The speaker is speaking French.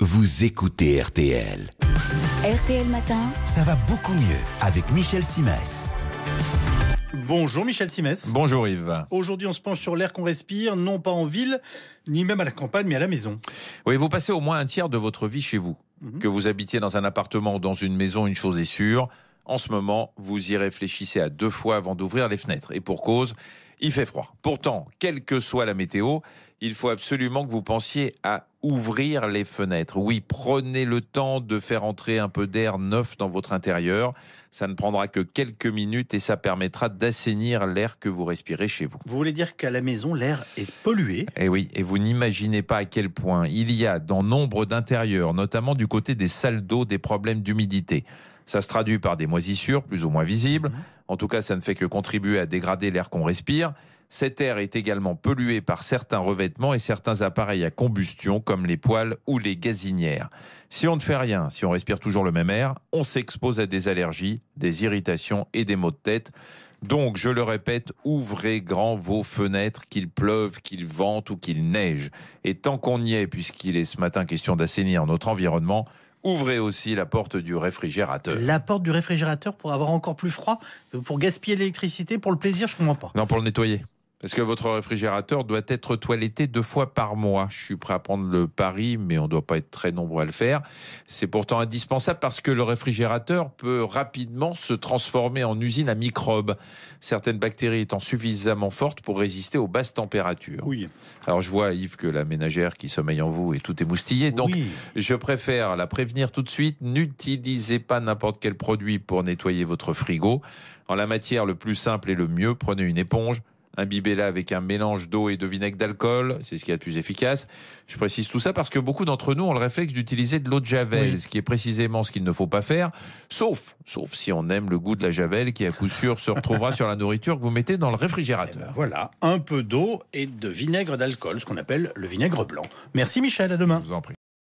Vous écoutez RTL. RTL Matin. Ça va beaucoup mieux avec Michel Simès. Bonjour Michel Simès. Bonjour Yves. Aujourd'hui, on se penche sur l'air qu'on respire, non pas en ville, ni même à la campagne, mais à la maison. Oui, vous passez au moins un tiers de votre vie chez vous. Mhm. Que vous habitiez dans un appartement ou dans une maison, une chose est sûre. En ce moment, vous y réfléchissez à deux fois avant d'ouvrir les fenêtres. Et pour cause, il fait froid. Pourtant, quelle que soit la météo, il faut absolument que vous pensiez à ouvrir les fenêtres. Oui, prenez le temps de faire entrer un peu d'air neuf dans votre intérieur. Ça ne prendra que quelques minutes et ça permettra d'assainir l'air que vous respirez chez vous. Vous voulez dire qu'à la maison, l'air est pollué Eh oui, et vous n'imaginez pas à quel point il y a dans nombre d'intérieurs, notamment du côté des salles d'eau, des problèmes d'humidité. Ça se traduit par des moisissures plus ou moins visibles. Mmh. En tout cas, ça ne fait que contribuer à dégrader l'air qu'on respire. Cet air est également pollué par certains revêtements et certains appareils à combustion comme les poêles ou les gazinières. Si on ne fait rien, si on respire toujours le même air, on s'expose à des allergies, des irritations et des maux de tête. Donc, je le répète, ouvrez grand vos fenêtres, qu'il pleuve, qu'il vente ou qu'il neige. Et tant qu'on y est, puisqu'il est ce matin question d'assainir notre environnement, ouvrez aussi la porte du réfrigérateur. La porte du réfrigérateur pour avoir encore plus froid, pour gaspiller l'électricité, pour le plaisir, je comprends pas. Non, pour le nettoyer. Parce que votre réfrigérateur doit être toiletté deux fois par mois. Je suis prêt à prendre le pari, mais on ne doit pas être très nombreux à le faire. C'est pourtant indispensable parce que le réfrigérateur peut rapidement se transformer en usine à microbes, certaines bactéries étant suffisamment fortes pour résister aux basses températures. Oui. Alors je vois, Yves, que la ménagère qui sommeille en vous est tout est Donc je préfère la prévenir tout de suite. N'utilisez pas n'importe quel produit pour nettoyer votre frigo. En la matière, le plus simple et le mieux, prenez une éponge imbibez là avec un mélange d'eau et de vinaigre d'alcool, c'est ce qui est le plus efficace. Je précise tout ça parce que beaucoup d'entre nous ont le réflexe d'utiliser de l'eau de javel, ce qui est précisément ce qu'il ne faut pas faire, sauf, sauf si on aime le goût de la javel qui à coup sûr se retrouvera sur la nourriture que vous mettez dans le réfrigérateur. Eh ben voilà, un peu d'eau et de vinaigre d'alcool, ce qu'on appelle le vinaigre blanc. Merci Michel, à demain. vous en prie.